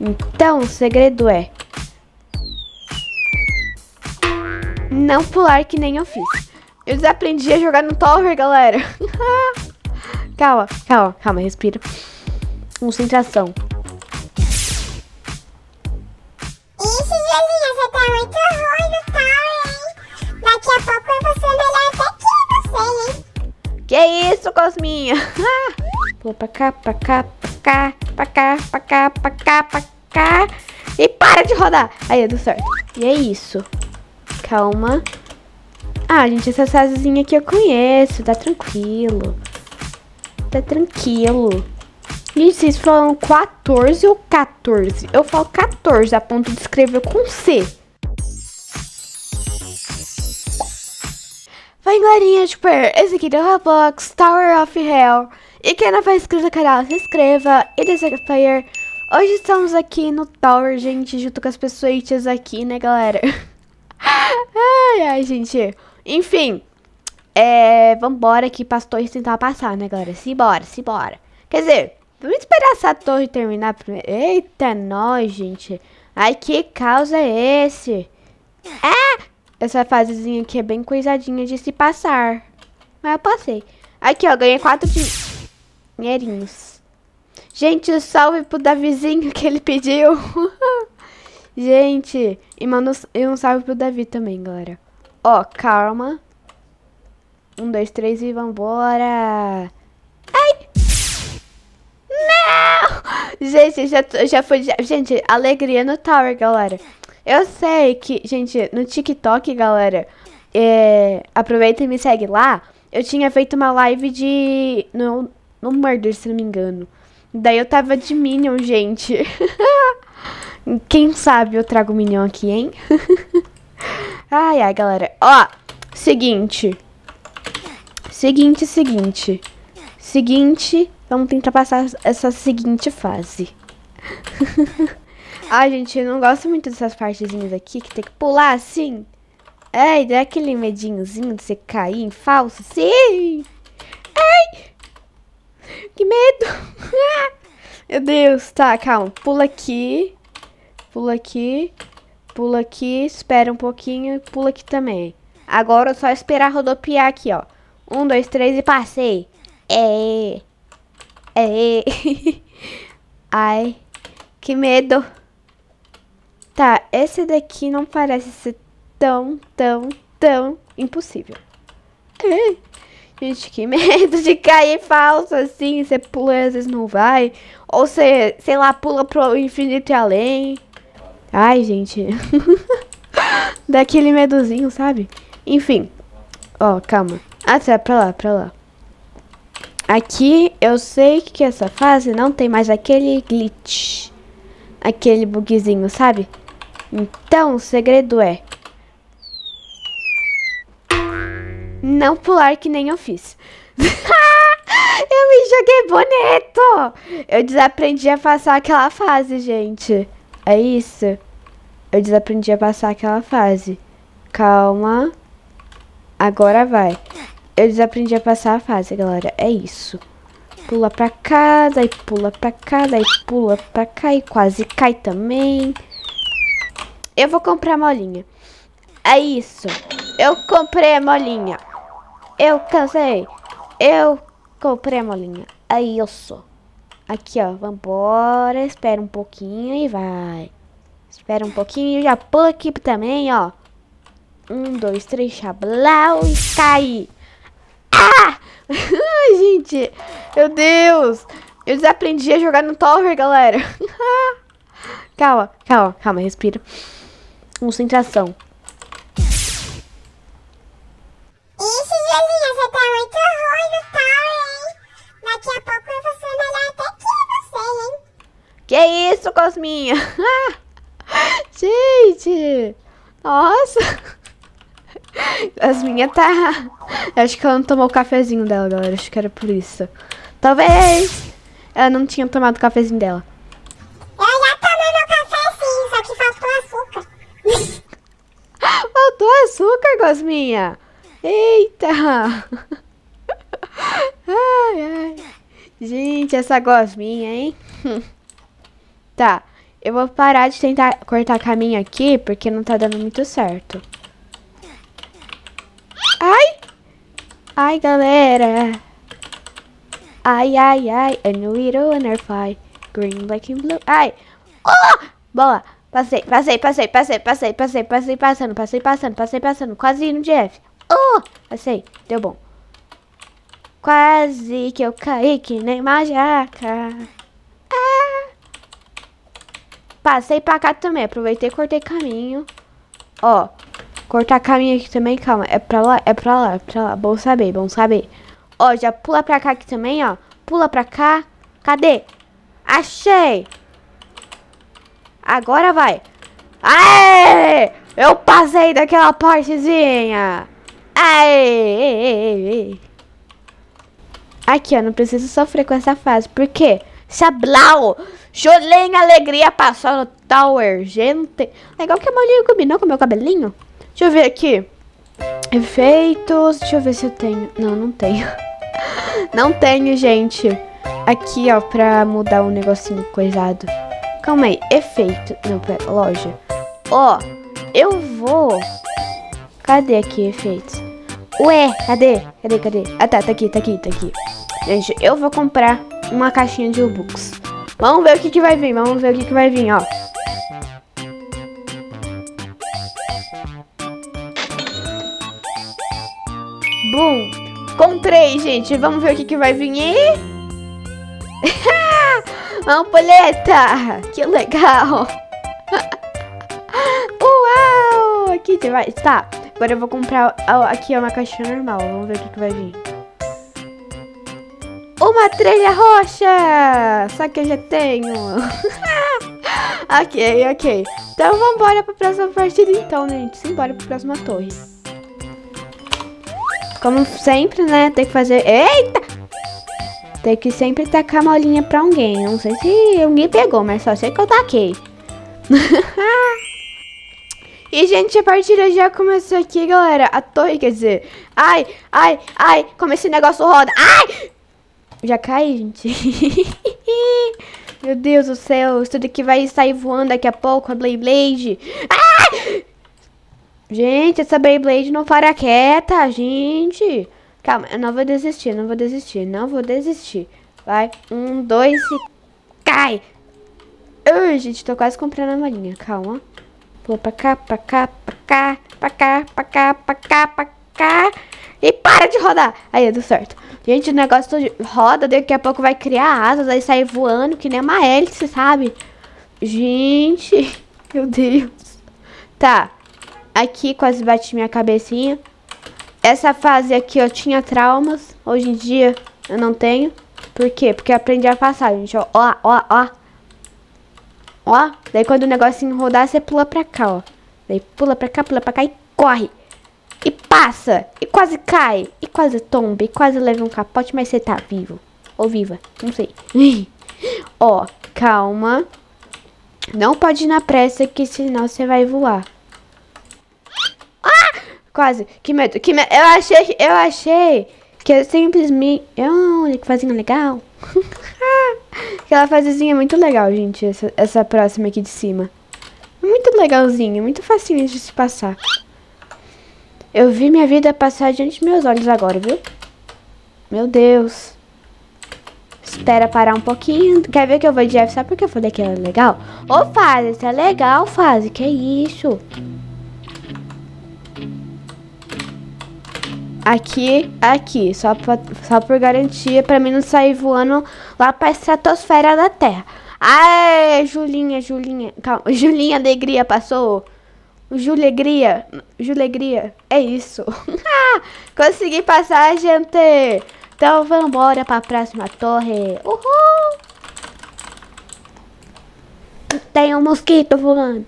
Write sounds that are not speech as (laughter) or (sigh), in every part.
Então, o segredo é não pular que nem eu fiz. Eu desaprendi a jogar no Tower, galera. (laughs) calma, calma, calma, respira. Concentração. Isso, Josinha, você tá muito ruim no Tower, hein? Daqui a pouco eu vou ser melhor até que você, hein? Que isso, Cosminha? (laughs) Pula pra cá, pra cá, pra cá pra cá, pra cá, pra cá, pra cá. E para de rodar. Aí, deu certo. E é isso. Calma. Ah, gente, essa fasezinha aqui eu conheço. Tá tranquilo. Tá tranquilo. Gente, vocês falam 14 ou 14? Eu falo 14 a ponto de escrever com C. Vai, galerinha, tipo, esse aqui é o Roblox Tower of Hell. E quem não faz inscrito no canal, se inscreva. E desse é player. Hoje estamos aqui no Tower, gente, junto com as pessoas aqui, né, galera? (laughs) ai, ai, gente. Enfim, é, vambora aqui para torres tentar passar, né, galera? Simbora, simbora. Quer dizer, vamos esperar essa torre terminar primeiro. Eita, nós, gente. Ai, que causa é esse? Ah! Essa fasezinha aqui é bem coisadinha de se passar. Mas eu passei. Aqui, ó, ganhei quatro de dinheirinhos. Gente, salve pro Davizinho que ele pediu. (laughs) Gente, e, manda, e um salve pro Davi também, galera. Ó, calma. Um, dois, três e vambora. Ai! Não! Gente, já, já foi... Já, gente, alegria no tower, galera. Eu sei que, gente, no TikTok, galera... É, aproveita e me segue lá. Eu tinha feito uma live de... No, no Murder, se não me engano. Daí eu tava de Minion, gente. (laughs) Quem sabe eu trago o Minion aqui, hein? (laughs) ai, ai, galera. Ó, seguinte. Seguinte, seguinte. Seguinte, vamos tentar passar essa seguinte fase. (laughs) ai, gente, eu não gosto muito dessas partezinhas aqui que tem que pular assim. É, dá aquele medinhozinho de você cair em falso. Sim! Que medo! (laughs) Meu Deus, tá, calma. Pula aqui, pula aqui, pula aqui, espera um pouquinho e pula aqui também. Agora é só esperar rodopiar aqui, ó. Um, dois, três e passei. É, é. (laughs) Ai, que medo. Tá, esse daqui não parece ser tão, tão, tão impossível. (laughs) Gente, que (laughs) medo de cair falso assim. Você pula e às vezes não vai. Ou você, sei lá, pula pro infinito e além. Ai, gente. (laughs) Daquele medozinho, sabe? Enfim. Ó, calma. Ah, tá, pra lá, pra lá. Aqui, eu sei que essa fase não tem mais aquele glitch. Aquele bugzinho, sabe? Então, o segredo é... não pular que nem eu fiz. (laughs) eu me joguei bonito! Eu desaprendi a passar aquela fase, gente. É isso. Eu desaprendi a passar aquela fase. Calma. Agora vai. Eu desaprendi a passar a fase, galera. É isso. Pula pra cá, daí pula pra cá, daí pula pra cá e quase cai também. Eu vou comprar a molinha. É isso. Eu comprei a molinha. Eu cansei. Eu comprei a molinha. Aí eu sou. Aqui, ó. Vambora. Espera um pouquinho e vai. Espera um pouquinho. Já pula aqui também, ó. Um, dois, três, chablau e cai. Ah! (laughs) Ai, gente. Meu Deus. Eu desaprendi a jogar no Tower, galera. (laughs) calma, calma, calma. Respira. Concentração. Que isso, Cosminha? (laughs) Gente! Nossa! Cosminha tá... Eu acho que ela não tomou o cafezinho dela, galera. Acho que era por isso. Talvez ela não tinha tomado o cafezinho dela. Eu já tomei meu café sim, só que faltou açúcar. (laughs) faltou açúcar, Gosminha? Eita! (laughs) ai, ai. Gente, essa Gosminha, hein? Tá, eu vou parar de tentar cortar caminho aqui, porque não tá dando muito certo. Ai! Ai, galera! Ai, ai, ai, a new hero and our five. Green, black and blue. Ai! Oh! Boa! Passei, passei, passei, passei, passei, passei, passei, passando, passei, passando, passei, passando. Quase no Jeff. Oh! Passei, deu bom. Quase que eu caí que nem uma jaca. Passei pra cá também. Aproveitei e cortei caminho. Ó, cortar caminho aqui também, calma. É pra lá, é pra lá, é pra lá. Bom saber, bom saber. Ó, já pula pra cá aqui também, ó. Pula pra cá. Cadê? Achei! Agora vai. Aê! Eu passei daquela partezinha. Aê! Aqui, ó. Não preciso sofrer com essa fase. Por quê? Porque... Sablau! em Alegria passou no Tower, gente. Legal é que a malinha combinou com o meu cabelinho. Deixa eu ver aqui. Efeitos. Deixa eu ver se eu tenho. Não, não tenho. (laughs) Não tenho, gente. Aqui, ó, pra mudar um negocinho coisado. Calma aí. Efeito. Não, pera. Loja. Ó, eu vou... Cadê aqui, efeitos? Ué, cadê? Cadê, cadê? Ah, tá, tá aqui, tá aqui, tá aqui. Gente, eu vou comprar uma caixinha de e-books. Vamos ver o que, que vai vir, vamos ver o que, que vai vir, ó. boom! Comprei, gente. Vamos ver o que, que vai vir aí. (laughs) Ampulheta! Que legal! (laughs) Uau! Aqui vai. Tá, agora eu vou comprar aqui é uma caixinha normal. Vamos ver o que, que vai vir. Uma trilha roxa! Só que eu já tenho. (laughs) ok, ok. Então vambora pra próxima partida então, né, gente? Simbora pra próxima torre. Como sempre, né? Tem que fazer... Eita! Tem que sempre tacar a olhinha pra alguém. Não sei se alguém pegou, mas só sei que eu taquei. (laughs) E, gente, a partida já começou aqui, galera. A torre, quer dizer. Ai, ai, ai. Como esse negócio roda. Ai! Já cai, gente? (laughs) Meu Deus do céu, isso daqui vai sair voando daqui a pouco, a Beyblade. Ah! Gente, essa Beyblade não para quieta, gente. Calma, eu não vou desistir, não vou desistir, não vou desistir. Vai, um, dois e... Cai! Ai, gente, tô quase comprando a malinha, calma. Pula pra cá, pra cá, pra cá, pra cá, pra cá, pra cá, pra cá. Pra cá. E para de rodar. Aí deu certo. Gente, o negócio todo roda, daqui a pouco vai criar asas, aí sai voando que nem uma hélice, sabe? Gente, (laughs) meu Deus. Tá, aqui quase bati minha cabecinha. Essa fase aqui eu tinha traumas, hoje em dia eu não tenho. Por quê? Porque eu aprendi a passar, gente. Ó, ó, ó, ó. Ó, daí quando o negocinho rodar, você pula pra cá, ó. Daí pula pra cá, pula pra cá e corre passa, e quase cai, e quase tomba, e quase leva um capote, mas você tá vivo. Ou viva, não sei. (laughs) Ó, calma. Não pode ir na pressa, que senão você vai voar. Ah! Quase. Que medo, que medo. Eu achei, eu achei que eu simplesmente... Oh, olha que fazinha legal. (laughs) Aquela fasezinha é muito legal, gente. Essa, essa próxima aqui de cima. Muito legalzinha, muito facinho de se passar. Eu vi minha vida passar diante dos meus olhos agora, viu? Meu Deus. Espera parar um pouquinho. Quer ver que eu vou de F? Sabe por que eu falei que era é legal? Ô, fase, isso é legal, fase. Que isso? Aqui, aqui. Só, pra, só por garantia, pra mim não sair voando lá pra estratosfera da Terra. Ai, Julinha, Julinha. Calma. (laughs) Julinha, alegria, passou. Julegria. Julegria. É isso. (laughs) Ah, consegui passar, gente. Então vambora pra próxima torre. Uhul! Tem um mosquito voando.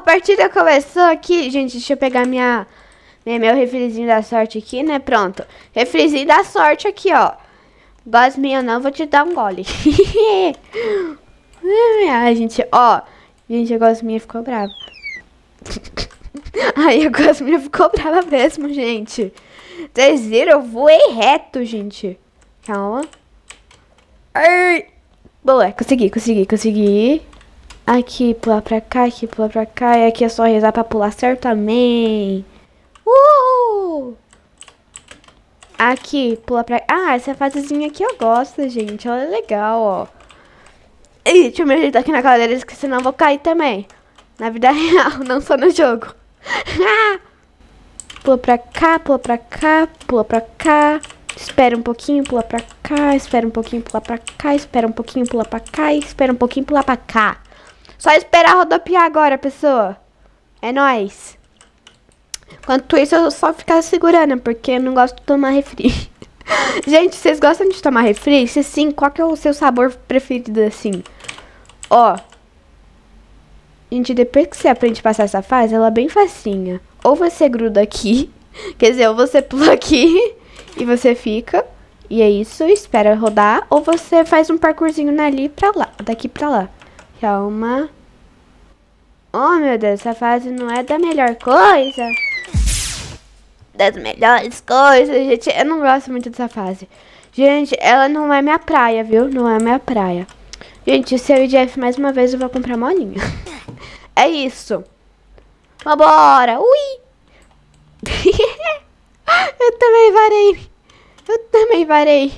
a partida começou aqui. Gente, deixa eu pegar minha, minha né, meu refrizinho da sorte aqui, né? Pronto. Refrizinho da sorte aqui, ó. Gosto não, vou te dar um gole. (laughs) Ai, gente, ó. Gente, a Gosminha ficou brava. Aí (laughs) a Gosminha ficou brava mesmo, gente. Vocês viram? Eu voei reto, gente. Calma. Ai. Boa, consegui, consegui, consegui. Aqui, pula pra cá, aqui, pula pra cá. E aqui é só rezar pra pular certo, amém. Uhul! Aqui, pula pra... Ah, essa fasezinha aqui eu gosto, gente. Ela é legal, ó. Ih, deixa eu me ajeitar aqui na cadeira, que senão eu vou cair também. Na vida (laughs) real, não só no jogo. (laughs) pula pra cá, pula pra cá, pula pra cá. Espera um pouquinho, pula pra cá, espera um pouquinho, pula pra cá, espera um pouquinho, pula pra cá, espera um pouquinho, pula pra cá. Só esperar rodopiar agora, pessoa. É nóis. Enquanto isso, eu só ficar segurando, porque eu não gosto de tomar refri. (laughs) Gente, vocês gostam de tomar refri? Se sim, qual que é o seu sabor preferido, assim? Ó. Gente, depois que você aprende a passar essa fase, ela é bem facinha. Ou você gruda aqui, (laughs) quer dizer, ou você pula aqui (laughs) e você fica. E é isso, espera rodar. Ou você faz um parkourzinho ali pra lá, daqui pra lá. Calma. É oh, meu Deus, essa fase não é da melhor coisa. Das melhores coisas, gente. Eu não gosto muito dessa fase. Gente, ela não é minha praia, viu? Não é minha praia. Gente, se eu e Jeff mais uma vez, eu vou comprar molinha. (laughs) é isso. Vambora. Ui. (laughs) eu também varei. Eu também varei.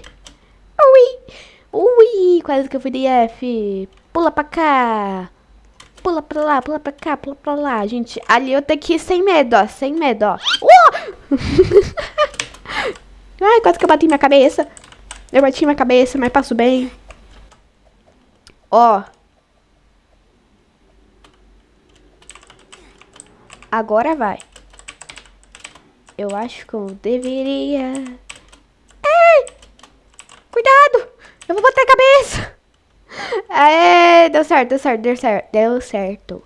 Ui. Ui, quase que eu fui DF. Pula pra cá. Pula pra lá, pula pra cá, pula pra lá. Gente, ali eu tenho que ir sem medo, ó. Sem medo, ó. Uh! (laughs) Ai, quase que eu bati minha cabeça. Eu bati minha cabeça, mas passo bem. Ó. Agora vai. Eu acho que eu deveria... Ei! Cuidado! Eu vou bater a cabeça! Aê, deu certo, deu certo, deu certo, deu certo.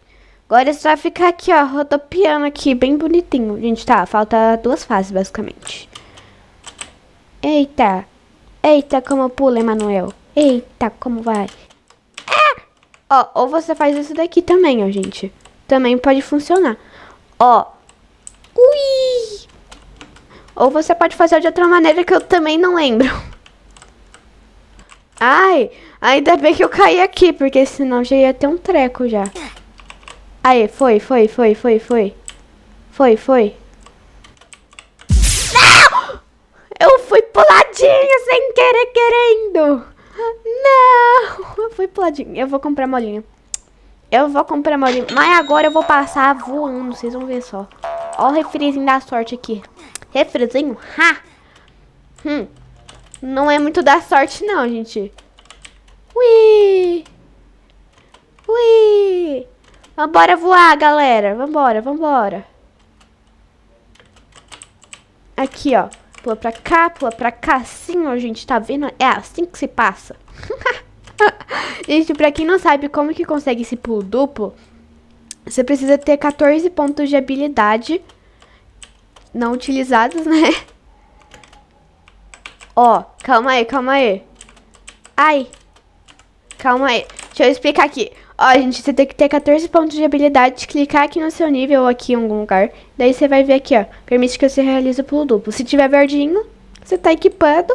Agora é só ficar aqui, ó, rodopiando aqui, bem bonitinho. Gente, tá, falta duas fases, basicamente. Eita. Eita, como pula, Emanuel. Eita, como vai. Ah! Ó, ou você faz isso daqui também, ó, gente. Também pode funcionar. Ó. Ui! Ou você pode fazer de outra maneira que eu também não lembro. (laughs) Ai, ainda bem que eu caí aqui, porque senão já ia ter um treco já. Aí, foi, foi, foi, foi, foi. Foi, foi. Não! Eu fui puladinha sem querer querendo. Não, eu fui puladinho. Eu vou comprar molinha. Eu vou comprar molinha. Mas agora eu vou passar voando, vocês vão ver só. Ó o refrizinho da sorte aqui. Refrizinho? Ha! Hum. Não é muito da sorte, não, gente. Ui! Ui! Vambora voar, galera. Vambora, vambora. Aqui, ó. Pula pra cá, pula pra cá. Assim, ó, gente. Tá vendo? É assim que se passa. (laughs) gente, pra quem não sabe como que consegue esse pulo duplo, você precisa ter 14 pontos de habilidade não utilizados, né? Ó, calma aí, calma aí. Ai. Calma aí. Deixa eu explicar aqui. Ó, gente, você tem que ter 14 pontos de habilidade, clicar aqui no seu nível ou aqui em algum lugar. Daí você vai ver aqui, ó. Permite que você realize o pulo duplo. Se tiver verdinho, você tá equipado.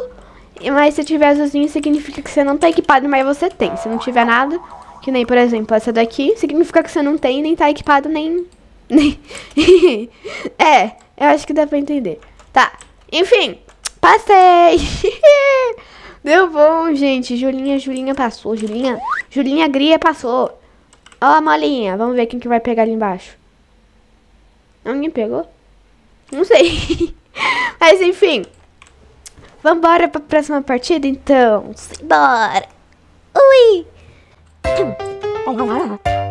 Mas se tiver azulzinho, significa que você não tá equipado, mas você tem. Se não tiver nada, que nem, por exemplo, essa daqui, significa que você não tem, nem tá equipado, nem... (laughs) nem... (laughs) é, eu acho que dá pra entender. Tá, enfim... Passei! (laughs) Deu bom, gente. Julinha, Julinha passou. Julinha, Julinha Gria passou. Ó a molinha. Vamos ver quem que vai pegar ali embaixo. Alguém pegou? Não sei. (laughs) Mas, enfim. Vambora pra próxima partida, então. Simbora. Ui! (clears throat)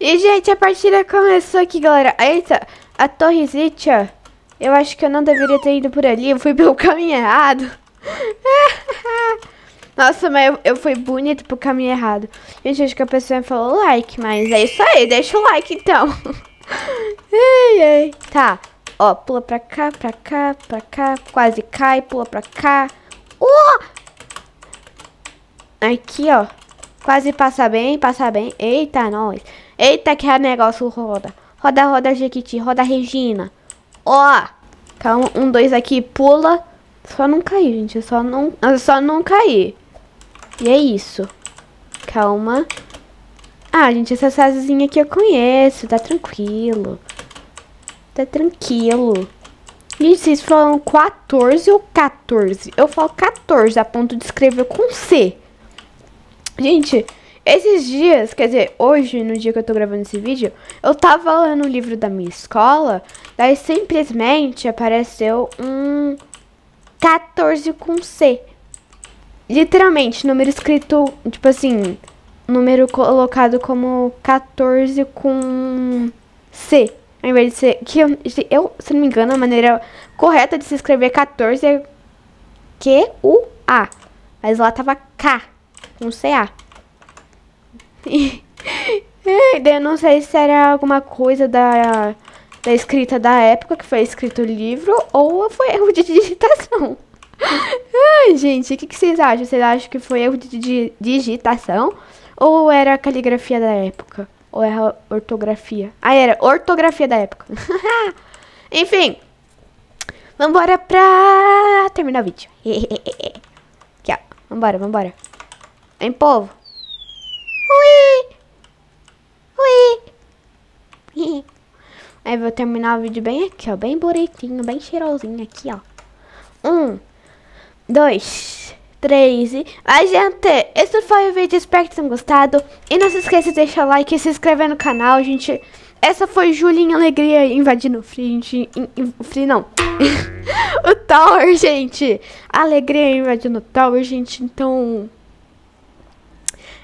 E, gente, a partida começou aqui, galera. Eita, a torrezitia. Eu acho que eu não deveria ter ido por ali. Eu fui (laughs) pelo caminho errado. (laughs) Nossa, mas eu, eu fui bonito pro caminho errado. Gente, acho que a pessoa falou like, mas é isso aí. Deixa o like, então. (laughs) ei, ei. Tá. Ó, pula pra cá, pra cá, pra cá. Quase cai, pula pra cá. Uh! Aqui, ó. Quase passa bem, passa bem. Eita, nós. Eita que é negócio roda. Roda, roda, Jequiti. Roda, Regina. Ó. Calma, tá um, dois aqui. Pula. Só não cair, gente. Só não, só não cair. E é isso. Calma. Ah, gente, essa sazinha aqui eu conheço. Tá tranquilo. Tá tranquilo. Gente, vocês falam 14 ou 14? Eu falo 14 a ponto de escrever com C. Gente, esses dias, quer dizer, hoje, no dia que eu tô gravando esse vídeo, eu tava lendo o livro da minha escola, daí simplesmente apareceu um 14 com C. Literalmente, número escrito, tipo assim, número colocado como 14 com C. Ao invés de ser, que eu, eu se não me engano, a maneira correta de se escrever 14 é Q-U-A. Mas lá tava K, com C-A. E (laughs) eu não sei se era alguma coisa da, da escrita da época que foi escrito o livro ou foi erro de (laughs) digitação. Ai, gente, o que, que, vocês acham? Vocês acham que foi erro de digitação ou era a caligrafia da época? Ou era ortografia? Ah, era ortografia da época. (laughs) Enfim, vambora pra terminar o vídeo. Aqui, ó. Vambora, vambora. em povo? Aí vou terminar o vídeo bem aqui, ó. Bem bonitinho, bem cheirosinho aqui, ó. Um, dois, três e... Ai, gente, esse foi o vídeo. Espero que tenham gostado. E não se esqueça de deixar o like e se inscrever no canal, gente. Essa foi Julinha Alegria invadindo o Free, gente. O Free, não. (laughs) o Tower, gente. Alegria invadindo o Tower, gente. Então...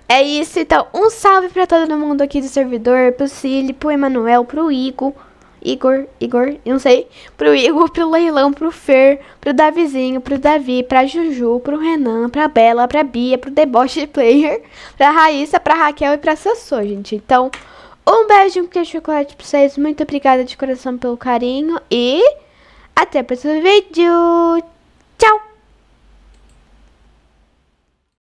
É isso, então um salve pra todo mundo aqui do servidor, pro Cili, pro Emanuel, pro Igor, Igor, Igor, não sei, pro Igor, pro Leilão, pro Fer, pro Davizinho, pro Davi, pra Juju, pro Renan, pra Bela, pra Bia, pro Deboche Player, pra Raíssa, pra Raquel e pra Sassô, gente. Então, um beijo, um queijo chocolate pra vocês, muito obrigada de coração pelo carinho e até o próximo vídeo. Tchau!